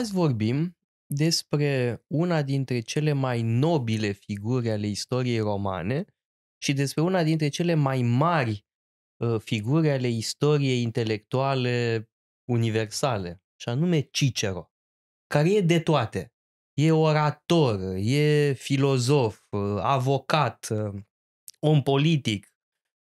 Azi vorbim despre una dintre cele mai nobile figuri ale istoriei romane și despre una dintre cele mai mari ă, figuri ale istoriei intelectuale universale, și anume Cicero, care e de toate. E orator, e filozof, ă, avocat, ă, om politic.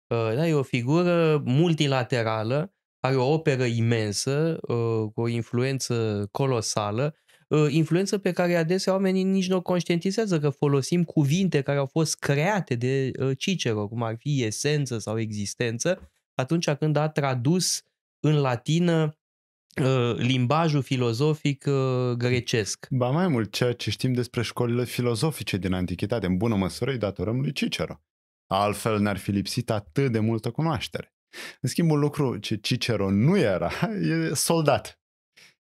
Da, e o figură multilaterală are o operă imensă, uh, cu o influență colosală, uh, influență pe care adesea oamenii nici nu o conștientizează că folosim cuvinte care au fost create de uh, Cicero, cum ar fi esență sau existență, atunci când a tradus în latină limbajul filozofic grecesc. Ba mai mult, ceea ce știm despre școlile filozofice din antichitate, în bună măsură, îi datorăm lui Cicero. Altfel ne-ar fi lipsit atât de multă cunoaștere. În schimb, un lucru ce Cicero nu era, e soldat.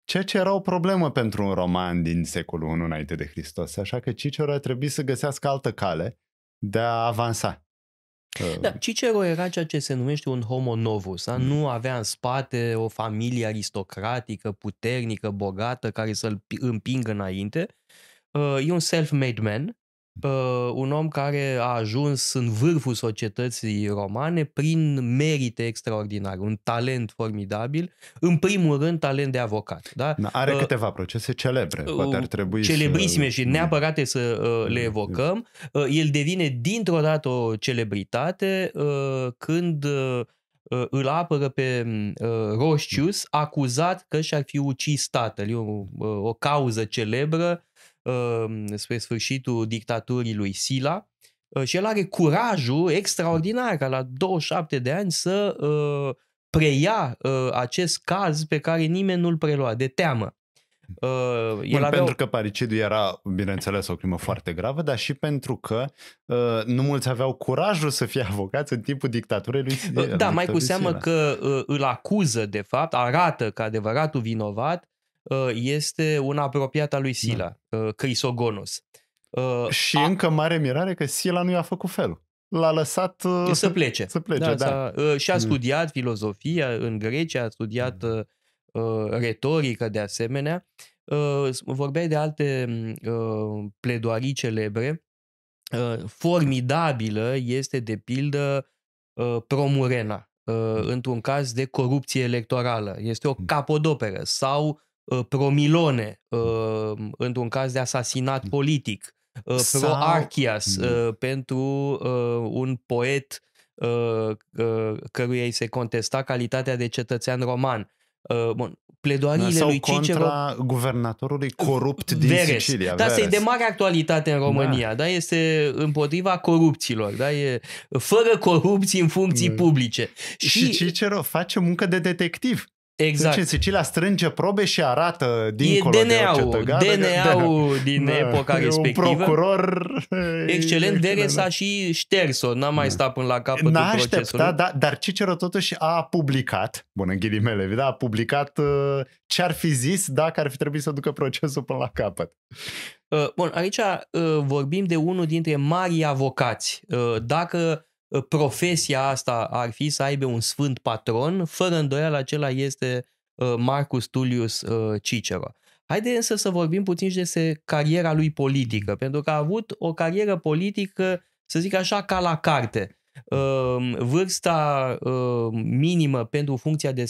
Ceea ce era o problemă pentru un roman din secolul I înainte de Hristos, așa că Cicero a trebuit să găsească altă cale de a avansa. Uh. Da, Cicero era ceea ce se numește un homo novus, da? nu avea în spate o familie aristocratică, puternică, bogată, care să-l împingă înainte. Uh, e un self-made man, uh, un om care a ajuns în vârful societății romane prin merite extraordinare, un talent formidabil, în primul rând talent de avocat. Da? da are uh, câteva procese celebre, uh, poate ar trebui Celebrisime să... și neapărate să uh, le mm, mm. evocăm. Uh, el devine dintr-o dată o celebritate uh, când... Uh, uh îl apără pe uh, Roscius, acuzat că și-ar fi ucis tatăl. E o, uh, o cauză celebră Um, spre sfârșitul dictaturii lui Sila, uh, și el are curajul extraordinar ca la 27 de ani să uh, preia uh, acest caz pe care nimeni nu-l prelua, de teamă. Uh, Bun, el avea... Pentru că paricidul era, bineînțeles, o crimă foarte gravă, dar și pentru că uh, nu mulți aveau curajul să fie avocați în timpul dictaturii lui Sila. Uh, da, mai cu seamă că uh, îl acuză, de fapt, arată că adevăratul vinovat Uh, este un apropiat al lui Sila, da. Uh, Crisogonus. Uh, și a... încă mare mirare că Sila nu i-a făcut felul. L-a lăsat să plece. Să plece, da. da. Și a mm. studiat filozofia în Grecia, a studiat mm. retorică de asemenea. Vorbeai de alte mm, pledoarii celebre. Formidabilă este, de pildă, Promurena, mm. într-un caz de corupție electorală. Este o capodoperă sau Uh, promilone uh, într-un caz de asasinat hmm. politic, uh, pro Archias hmm. pentru un poet căruia îi se contesta calitatea de cetățean roman. Bun, pledoariile sau lui Cicero... contra guvernatorului corupt din Veres. Sicilia. Da, este de mare actualitate în da. România. Da. da, este împotriva corupților. Da, e fără corupții în funcții hmm. publice. Și, și Cicero face muncă de detectiv. Exact. Deci în Sicilia strânge probe și arată dincolo e DNA-ul, de tăgadă, DNA-ul da, din da, epoca respectivă. Un procuror... Excelent, s a da. și șters-o, n-a mai da. stat până la capătul N-a așteptat, da, dar Cicero totuși a publicat, bun, în ghilimele, da, a publicat uh, ce ar fi zis dacă ar fi trebuit să ducă procesul până la capăt. Uh, bun, aici uh, vorbim de unul dintre mari avocați. Dacă Ă, profesia asta ar fi să aibă un sfânt patron, fără îndoială acela este ă, Marcus Tullius ă, Cicero. Haideți însă să vorbim puțin și despre cariera lui politică, pentru că a avut o carieră politică, să zic așa, ca la carte. Vârsta minimă pentru funcția de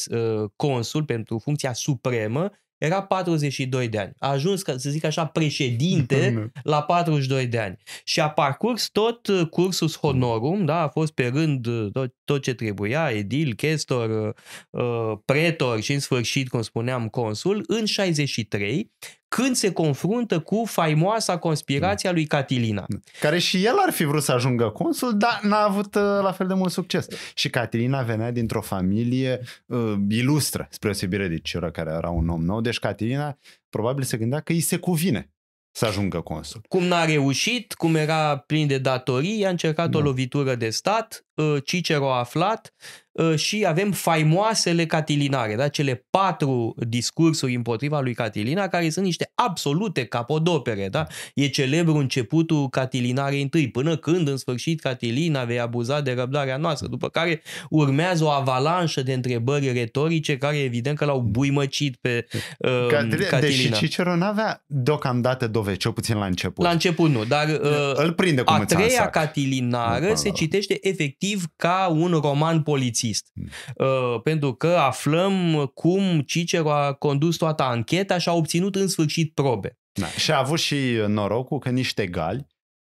consul, pentru funcția supremă, era 42 de ani. A ajuns, să zic așa, președinte la 42 de ani. Și a parcurs tot uh, cursus honorum, da, a fost pe rând uh, tot, tot ce trebuia, edil, chestor, uh, pretor și în sfârșit, cum spuneam, consul, în 63, când se confruntă cu faimoasa conspirația lui Catilina. Care și el ar fi vrut să ajungă consul, dar n-a avut uh, la fel de mult succes. Și Catilina venea dintr-o familie uh, ilustră, spre osebire de Cioră, care era un om nou, deci Catilina probabil se gândea că îi se cuvine să ajungă consul. Cum n-a reușit, cum era plin de datorii, a încercat da. o lovitură de stat, uh, Cicero a aflat, Ă, și avem faimoasele catilinare, da? cele patru discursuri împotriva lui Catilina, care sunt niște absolute capodopere. Da? E celebru începutul Catilinarei întâi, până când, în sfârșit, Catilina vei abuza de răbdarea noastră, după care urmează o avalanșă de întrebări retorice care, evident, că l-au buimăcit pe uh, Catilina. Deși Cicero n-avea deocamdată dove, cel puțin la început. La început nu, dar uh, Îl prinde cum a treia Catilinară se citește efectiv ca un roman polițial marxist. Mm. Uh, pentru că aflăm cum Cicero a condus toată ancheta și a obținut în sfârșit probe. Da. Și a avut și norocul că niște gali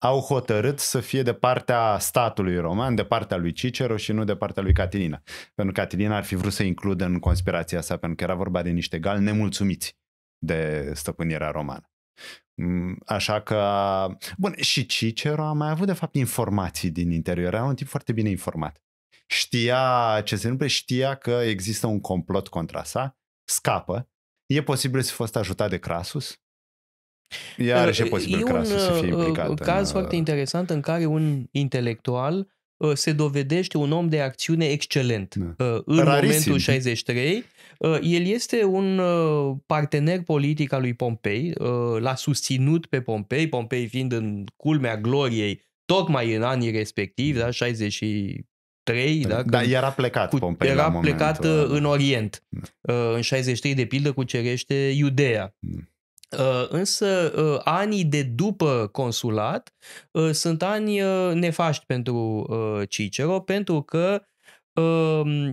au hotărât să fie de partea statului roman, de partea lui Cicero și nu de partea lui Catilina. Pentru că Catilina ar fi vrut să includă în conspirația sa, pentru că era vorba de niște gali nemulțumiți de stăpânirea romană. Mm, așa că, bun, și Cicero a mai avut de fapt informații din interior, era un tip foarte bine informat știa ce se întâmplă, știa că există un complot contra sa, scapă, e posibil să fi fost ajutat de Crasus, și e posibil e Crasus un, să fie uh, implicat. un caz în... foarte uh, interesant în care un intelectual uh, se dovedește un om de acțiune excelent. Da. În Rarisim. momentul 63, el este un partener politic al lui Pompei, l-a susținut pe Pompei, Pompei fiind în culmea gloriei tocmai în anii respectivi, da, 60 da, și 63, da? Da, da era plecat cu, Pompei Era la plecat momentul. Uh, uh, în Orient. Da. Uh, în 63, de pildă, cucerește Iudea. Da. Însă anii de după consulat sunt ani nefaști pentru Cicero pentru că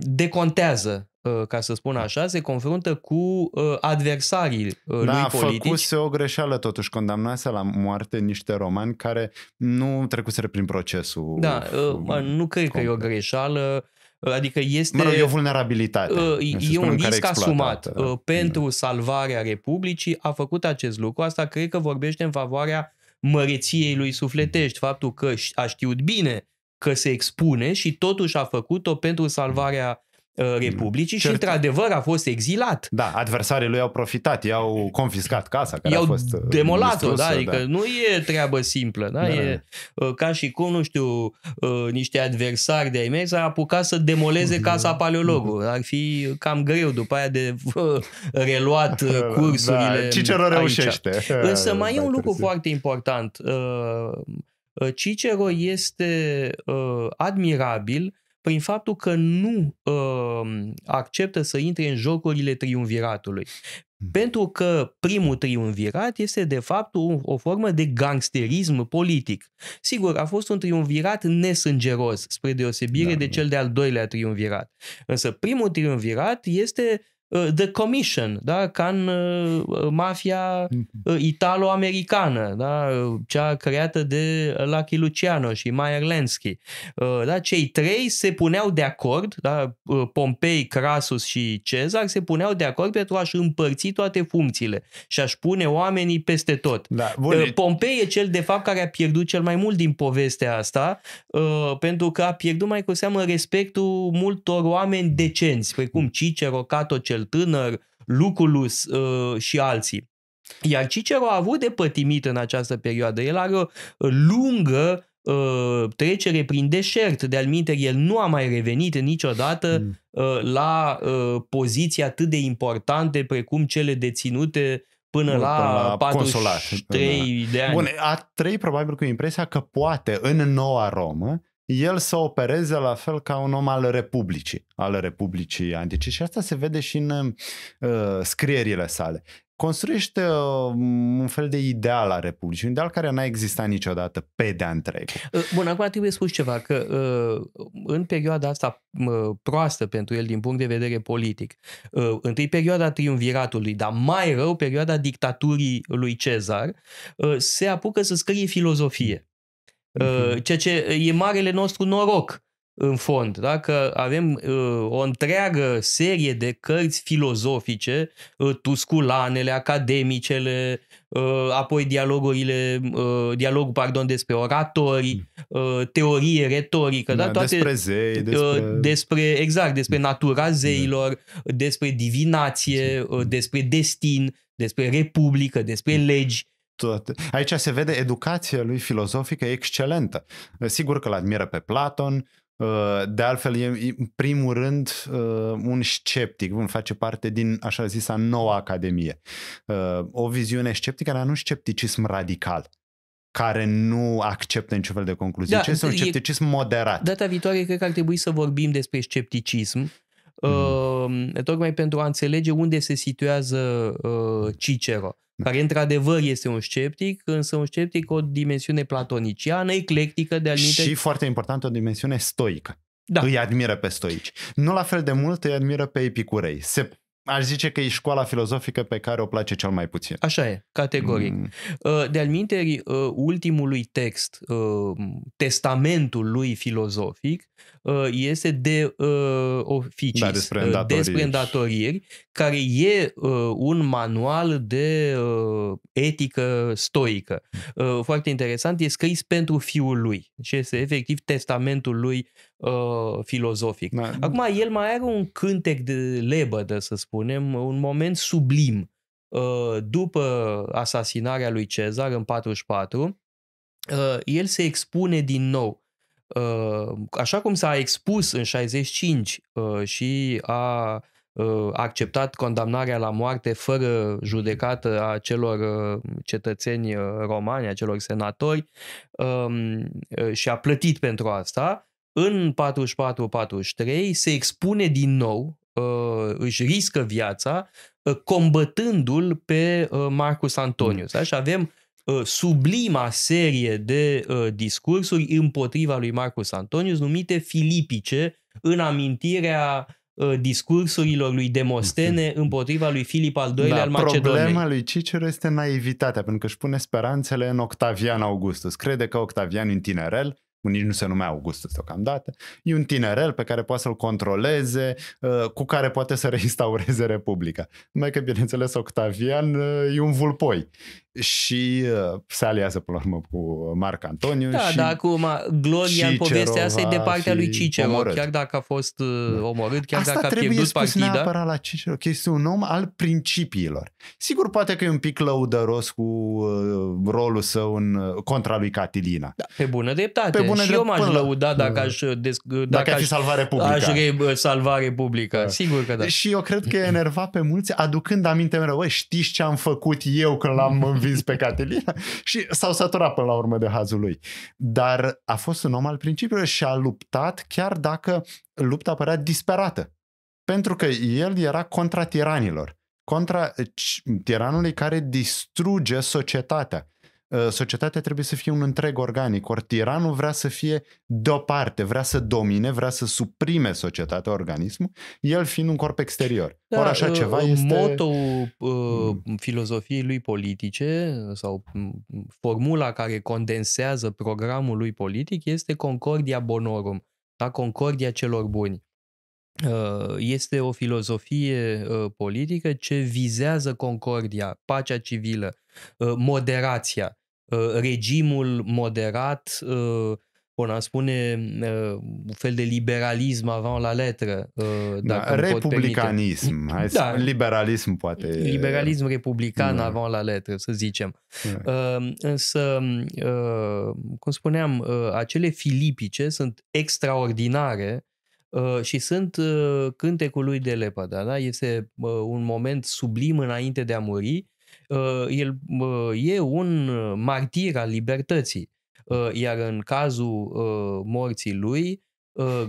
decontează Uh, ca să spun așa, se confruntă cu uh, adversarii uh, da, lui politici. Da, făcuse o greșeală totuși, condamnase la moarte niște romani care nu trecuseră prin procesul. Da, nu cred complet. că e o greșeală, adică este... Mă rog, e o vulnerabilitate. E un risc asumat da. pentru salvarea Republicii, a făcut acest lucru, asta cred că vorbește în favoarea măreției lui sufletești, faptul că a știut bine că se expune și totuși a făcut-o pentru salvarea Uh, Republicii Cert... și, într-adevăr, a fost exilat. Da, adversarii lui au profitat, i-au confiscat casa care i-au a fost uh, demolat-o, da, adică da. nu e treabă simplă, da, da e da. da. Uh, ca și cum, nu știu, niște adversari de-ai mei s au apucat să demoleze da. casa paleologului. Ar fi cam greu după aia de reluat da, cursurile da, Cicero aici. reușește. Însă mai da, e un lucru târziu. foarte important. Cicero este admirabil prin faptul că nu uh, acceptă să intre în jocurile triumviratului. Hmm. Pentru că primul triumvirat este de fapt o, o formă de gangsterism politic. Sigur, a fost un triumvirat nesângeros, spre deosebire da, de cel de-al doilea triumvirat. Însă primul triumvirat este Uh, The Commission, da? ca în uh, uh, mafia mhm. italo-americană, da? cea creată de Lucky Luciano și Meyer Lansky. Da? Cei trei se puneau de acord, da? Pompei, Crasus și Cezar se puneau de acord pentru a-și împărți toate funcțiile și a-și pune oamenii peste tot. Da, bun. Pompei e cel de fapt care a pierdut cel mai mult din povestea asta, pentru că a pierdut mai cu seamă respectul multor oameni decenți, precum Cicero, Cato cel cel tânăr, Lucullus uh, și alții. Iar Cicero a avut de pătimit în această perioadă. El are o uh, lungă uh, trecere prin deșert. De-al el nu a mai revenit niciodată mm. uh, la uh, poziții atât de importante precum cele deținute până, la, la 43 consulat. de ani. Bun, a trei probabil cu impresia că poate în noua Romă el să opereze la fel ca un om al Republicii, al Republicii Antice. Și asta se vede și în uh, scrierile sale. Construiește uh, un fel de ideal al Republicii, un ideal care n-a existat niciodată pe de întreg. Uh, bun, acum trebuie spus ceva, că uh, în perioada asta uh, proastă pentru el din punct de vedere politic, uh, întâi perioada triumviratului, dar mai rău perioada dictaturii lui Cezar, uh, se apucă să scrie filozofie. Mhm. Uh, ceea ce uh, e marele nostru noroc, în fond, da? că avem uh, o întreagă serie de cărți filozofice, uh, tusculanele, academicele, uh, apoi dialogurile, uh, dialogul pardon, despre oratori, mhm. uh, teorie retorică, da, da? toate despre zei, uh, despre... Uh, despre exact, despre mhm. natura da. zeilor, da. despre divinație, uh, despre destin, despre republică, despre legi, toate. Aici se vede educația lui filozofică excelentă. Ă, sigur că îl admiră pe Platon, ă, de altfel e în primul rând ă, un sceptic, vom face parte din așa zisa noua academie. O viziune sceptică, dar nu scepticism radical care nu acceptă niciun fel de concluzie, da, ce este un scepticism e, moderat. Data viitoare cred că ar trebui să vorbim despre scepticism mm. uh, tocmai pentru a înțelege unde se situează uh, Cicero, da. care într-adevăr este un sceptic, însă un sceptic cu o dimensiune platoniciană, eclectică de anumite... Și foarte important, o dimensiune stoică. Da. Îi admiră pe stoici. Nu la fel de mult îi admiră pe epicurei. Se aș zice că e școala filozofică pe care o place cel mai puțin. Așa e, categoric. Mm. Ă, de-al minterii ă, ultimului text, ă, testamentul lui filozofic, este de oficii, da, despre, îndatoriri. despre îndatoriri, care e un manual de etică stoică. Mm. Foarte interesant, e scris pentru fiul lui și este efectiv testamentul lui uh, filozofic. Da. Acum, el mai are un cântec de lebădă, să spunem, un moment sublim. Uh, după asasinarea lui Cezar în 44, uh, el se expune din nou. Uh, așa cum s-a expus în 65 uh, și a uh, acceptat condamnarea la moarte fără judecată a celor uh, cetățeni romani, a celor senatori um, și a plătit pentru asta, în 44-43 se expune din nou, uh, își riscă viața, uh, combătându-l pe uh, Marcus Antonius. Da? Mm. Și avem sublima serie de discursuri împotriva lui Marcus Antonius, numite filipice, în amintirea discursurilor lui Demostene mm. împotriva lui Filip al II da, al Macedoniei. Problema lui Cicero este naivitatea, pentru că își pune speranțele în Octavian Augustus. Crede că Octavian e un tinerel nici nu se numea Augustus deocamdată, e un tinerel pe care poate să-l controleze, ă, cu care poate să reinstaureze Republica. Numai că, bineînțeles, Octavian ă, e un vulpoi și uh, se aliază până la urmă cu Marc Antoniu. Da, și da, acum gloria Cicerova în povestea asta e de partea lui Cicero, omorât. chiar dacă a fost uh, da. omorât, chiar asta dacă a pierdut spus partida. Asta trebuie la Cicero, că este un om al principiilor. Sigur, poate că e un pic lăudăros cu uh, rolul său în uh, contra lui Catilina. Da, pe bună dreptate. Pe bună și drept, eu m-aș lăuda dacă da. aș, des, dacă, dacă aș fi salva Republica. Aș re- salva Republica, da. sigur că da. Și eu cred că enerva pe mulți aducând aminte mereu, știți ce am făcut eu când l-am convins pe Catelina și s-au săturat până la urmă de hazul lui. Dar a fost un om al principiului și a luptat chiar dacă lupta părea disperată. Pentru că el era contra tiranilor, contra eh, tiranului care distruge societatea Uh, societatea trebuie să fie un întreg organic, ori tiranul vrea să fie deoparte, vrea să domine, vrea să suprime societatea, organismul, el fiind un corp exterior. Da, ori așa uh, ceva uh, este... Motul uh, mm. filozofiei lui politice uh, sau mm, formula care condensează programul lui politic este Concordia Bonorum, da? Concordia celor buni. Uh, este o filozofie uh, politică ce vizează concordia, pacea civilă, uh, moderația, regimul moderat, bun, am spune un fel de liberalism avant la letră. da, republicanism, hai să da. liberalism poate. Liberalism republican da. avant la letră, să zicem. Da. Însă, cum spuneam, acele filipice sunt extraordinare Ă, și sunt ă, cântecul lui de lepădă, da? Este un moment sublim înainte de a muri. Ă, el e un martir al libertății, iar în cazul morții lui,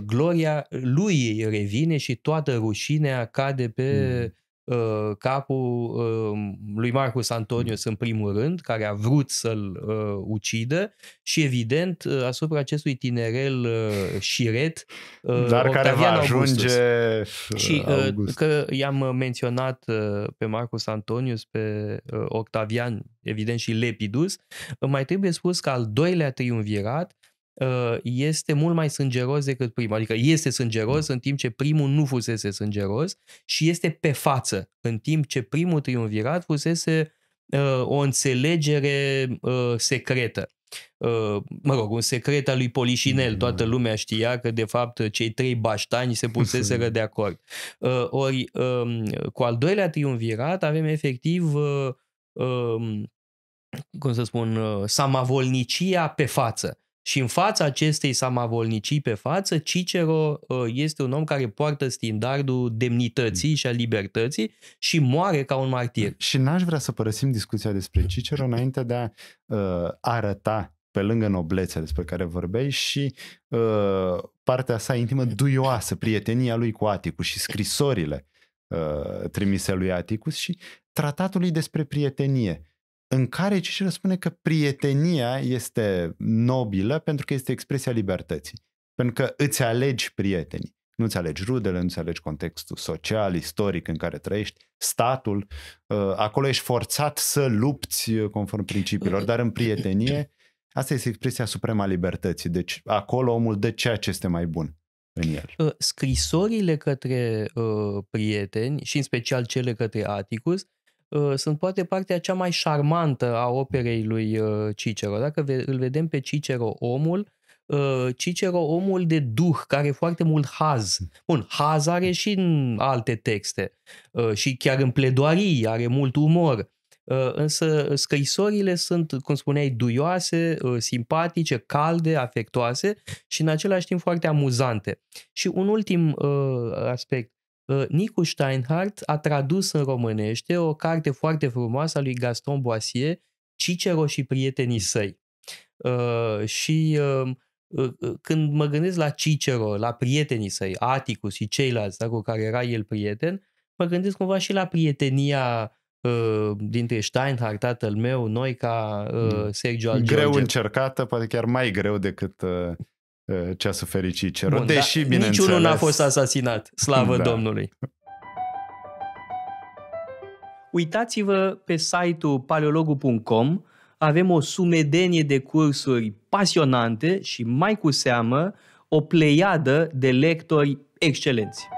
gloria lui revine și toată rușinea cade pe mm Ă, capul uh, lui Marcus Antonius mm. în primul rând, care a vrut să-l uh, ucidă și evident uh, asupra acestui tinerel uh, șiret uh, Dar Octavian care va Augustus. ajunge Și uh, că i-am menționat uh, pe Marcus Antonius, pe uh, Octavian, evident și Lepidus, uh, mai trebuie spus că al doilea triumvirat Uh, este mult mai sângeros decât primul. Adică este sângeros da. în timp ce primul nu fusese sângeros și este pe față, în timp ce primul triumvirat fusese uh, o înțelegere uh, secretă. Mă rog, un secret al lui Polișinel. Da. Toată lumea știa că, de fapt, cei trei baștani se puseseră de acord. Ori, um, cu al doilea triumvirat avem efectiv um, cum să spun, samavolnicia pe față. Și în fața acestei samavolnicii pe față, Cicero uh, este un om care poartă standardul demnității mm. și a libertății și moare ca un martir. Și n-aș vrea să părăsim discuția despre Cicero înainte de a uh, arăta pe lângă noblețea despre care vorbeai și uh, partea sa intimă duioasă, prietenia lui cu Aticus și scrisorile uh, trimise lui Aticus și tratatul lui despre prietenie în care Cicero spune că prietenia este nobilă pentru că este expresia libertății. Pentru că îți alegi prietenii. Nu îți alegi rudele, nu îți alegi contextul social, istoric în care trăiești, statul. Uh, acolo ești forțat să lupți uh, conform principiilor, dar în prietenie asta este expresia suprema libertății. Deci acolo omul dă ceea ce este mai bun uh, Scrisorile către uh, prieteni și în special cele către uh, Ă, sunt poate partea cea mai șarmantă a operei lui ă, Cicero. Dacă îl vedem pe Cicero omul, ă, Cicero omul de duh, care e foarte mult haz. Bun, haz are și în alte texte și chiar în pledoarii are mult umor. Însă scrisorile sunt, cum spuneai, duioase, simpatice, calde, afectoase și în același timp foarte amuzante. Și un ultim aspect Nicu Steinhardt a tradus în românește o carte foarte frumoasă a lui Gaston Boissier, Cicero și prietenii săi. Uh, și uh, uh, când mă gândesc la Cicero, la prietenii săi, Aticus și ceilalți da, cu care era el prieten, mă gândesc cumva și la prietenia dintre Steinhardt, tatăl meu, noi ca mm. Sergio Al Greu încercată, poate chiar mai greu decât Uh, ceasul fericit Cero, Bun, deși, da, bineînțeles... Niciunul n-a fost asasinat, slavă da. Domnului! Uitați-vă pe site-ul paleologu.com, avem o sumedenie de cursuri pasionante și mai cu seamă o pleiadă de lectori excelenți.